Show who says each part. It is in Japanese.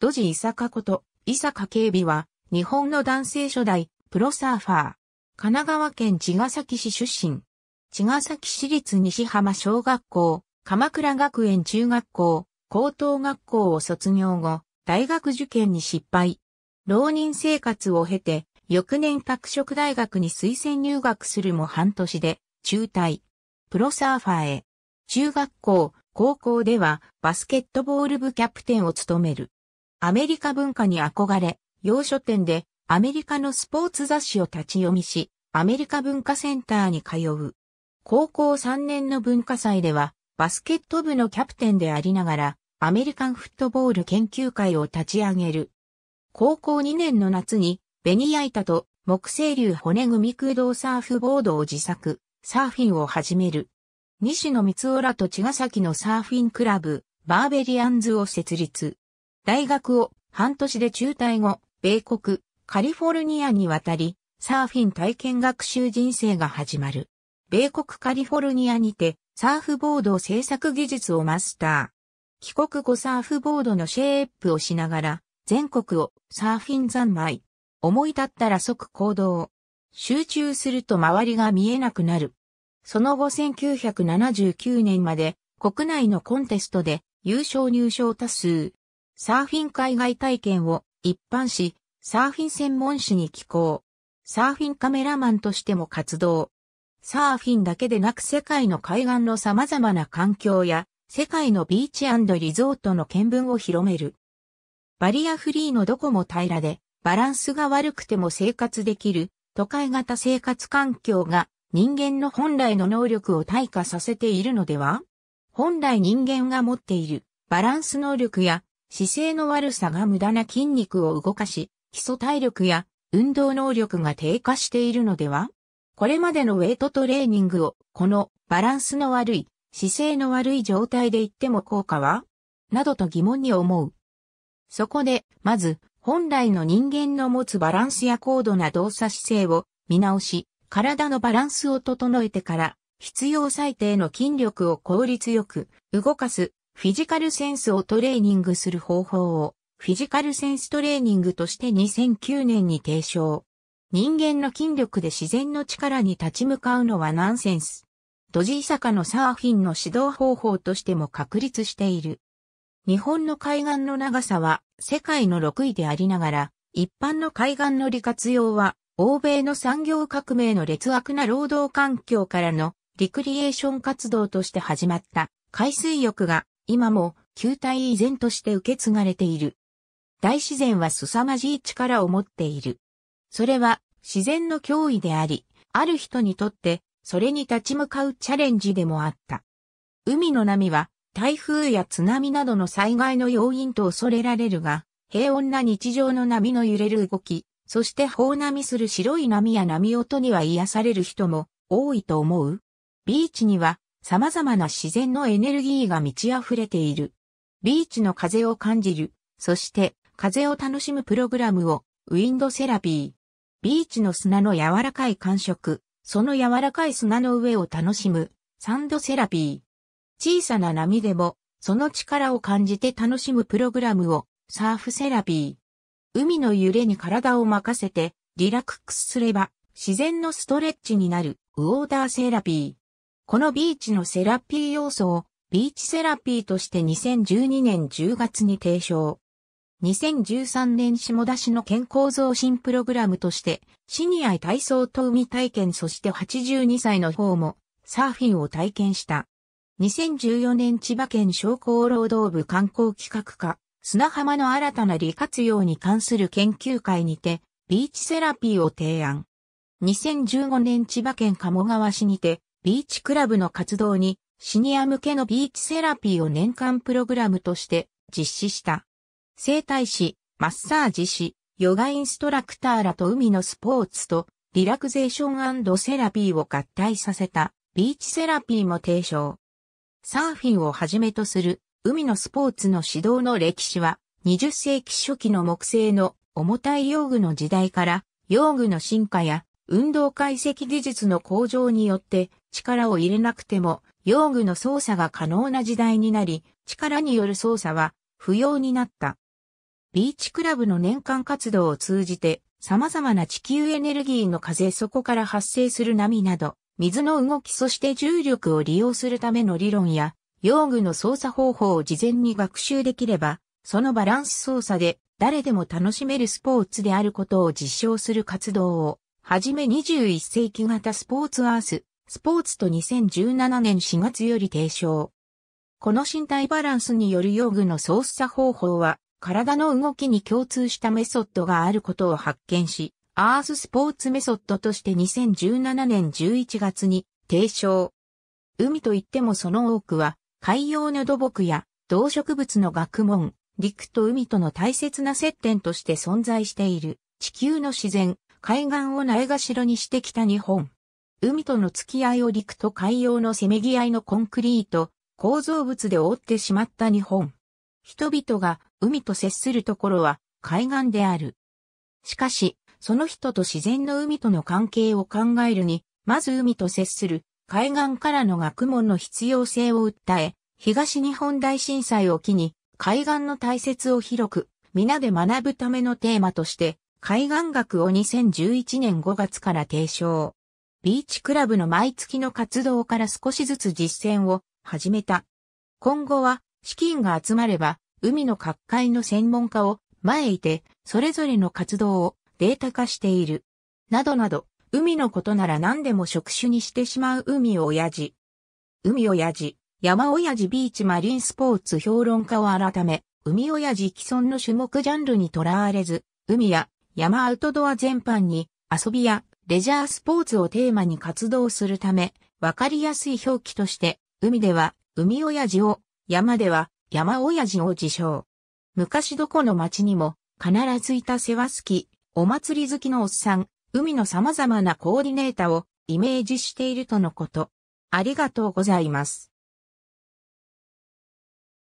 Speaker 1: ドジ・イサカこと、伊坂警備は、日本の男性初代、プロサーファー。神奈川県茅ヶ崎市出身。茅ヶ崎市立西浜小学校、鎌倉学園中学校、高等学校を卒業後、大学受験に失敗。浪人生活を経て、翌年拓殖大学に推薦入学するも半年で、中退。プロサーファーへ。中学校、高校ではバスケットボール部キャプテンを務める。アメリカ文化に憧れ、洋書店でアメリカのスポーツ雑誌を立ち読みし、アメリカ文化センターに通う。高校3年の文化祭では、バスケット部のキャプテンでありながら、アメリカンフットボール研究会を立ち上げる。高校2年の夏に、ベニヤ板と木星流骨組空洞サーフボードを自作、サーフィンを始める。西野光浦らと茅ヶ崎のサーフィンクラブ、バーベリアンズを設立。大学を半年で中退後、米国、カリフォルニアに渡り、サーフィン体験学習人生が始まる。米国カリフォルニアにて、サーフボード制作技術をマスター。帰国後サーフボードのシェイプをしながら、全国をサーフィン三昧。思い立ったら即行動。集中すると周りが見えなくなる。その後1979年まで国内のコンテストで優勝入賞多数、サーフィン海外体験を一般し、サーフィン専門誌に寄稿。サーフィンカメラマンとしても活動。サーフィンだけでなく世界の海岸の様々な環境や世界のビーチリゾートの見聞を広める。バリアフリーのどこも平らでバランスが悪くても生活できる都会型生活環境が人間の本来の能力を退化させているのでは本来人間が持っているバランス能力や姿勢の悪さが無駄な筋肉を動かし、基礎体力や運動能力が低下しているのではこれまでのウェイトトレーニングを、このバランスの悪い、姿勢の悪い状態で言っても効果はなどと疑問に思う。そこで、まず、本来の人間の持つバランスや高度な動作姿勢を見直し、体のバランスを整えてから、必要最低の筋力を効率よく動かすフィジカルセンスをトレーニングする方法をフィジカルセンストレーニングとして2009年に提唱。人間の筋力で自然の力に立ち向かうのはナンセンス。ドジー坂のサーフィンの指導方法としても確立している。日本の海岸の長さは世界の6位でありながら、一般の海岸の利活用は、欧米の産業革命の劣悪な労働環境からのリクリエーション活動として始まった海水浴が今も球体依然として受け継がれている。大自然は凄まじい力を持っている。それは自然の脅威であり、ある人にとってそれに立ち向かうチャレンジでもあった。海の波は台風や津波などの災害の要因と恐れられるが、平穏な日常の波の揺れる動き、そして法波する白い波や波音には癒される人も多いと思う。ビーチには様々な自然のエネルギーが満ち溢れている。ビーチの風を感じる、そして風を楽しむプログラムをウィンドセラピー。ビーチの砂の柔らかい感触、その柔らかい砂の上を楽しむサンドセラピー。小さな波でもその力を感じて楽しむプログラムをサーフセラピー。海の揺れに体を任せてリラックスすれば自然のストレッチになるウォーターセラピー。このビーチのセラピー要素をビーチセラピーとして2012年10月に提唱。2013年下田市の健康増進プログラムとして、シニア体操と海体験そして82歳の方もサーフィンを体験した。2014年千葉県商工労働部観光企画課、砂浜の新たな利活用に関する研究会にて、ビーチセラピーを提案。2015年千葉県鴨川市にて、ビーチクラブの活動にシニア向けのビーチセラピーを年間プログラムとして実施した。生態師、マッサージ師、ヨガインストラクターらと海のスポーツとリラクゼーションセラピーを合体させたビーチセラピーも提唱。サーフィンをはじめとする海のスポーツの指導の歴史は20世紀初期の木製の重たい用具の時代から用具の進化や運動解析技術の向上によって力を入れなくても用具の操作が可能な時代になり、力による操作は不要になった。ビーチクラブの年間活動を通じて様々な地球エネルギーの風そこから発生する波など、水の動きそして重力を利用するための理論や、用具の操作方法を事前に学習できれば、そのバランス操作で誰でも楽しめるスポーツであることを実証する活動をはじめ21世紀型スポーツアース、スポーツと2017年4月より提唱。この身体バランスによる用具の操作方法は、体の動きに共通したメソッドがあることを発見し、アーススポーツメソッドとして2017年11月に提唱。海といってもその多くは、海洋の土木や動植物の学問、陸と海との大切な接点として存在している地球の自然、海岸をないがしろにしてきた日本。海との付き合いを陸と海洋のせめぎ合いのコンクリート、構造物で覆ってしまった日本。人々が海と接するところは海岸である。しかし、その人と自然の海との関係を考えるに、まず海と接する海岸からの学問の必要性を訴え、東日本大震災を機に海岸の大切を広く、皆で学ぶためのテーマとして海岸学を2011年5月から提唱。ビーチクラブの毎月の活動から少しずつ実践を始めた。今後は資金が集まれば海の各界の専門家を前いてそれぞれの活動をデータ化している。などなど、海のことなら何でも職種にしてしまう海親父。海親父、山親父ビーチマリンスポーツ評論家を改め、海親父既存の種目ジャンルにとらわれず、海や山アウトドア全般に遊びやレジャースポーツをテーマに活動するため、わかりやすい表記として、海では海親父を、山では山親父を自称。昔どこの町にも必ずいた世話好き、お祭り好きのおっさん、海の様々なコーディネータをイメージしているとのこと。ありがとうございます。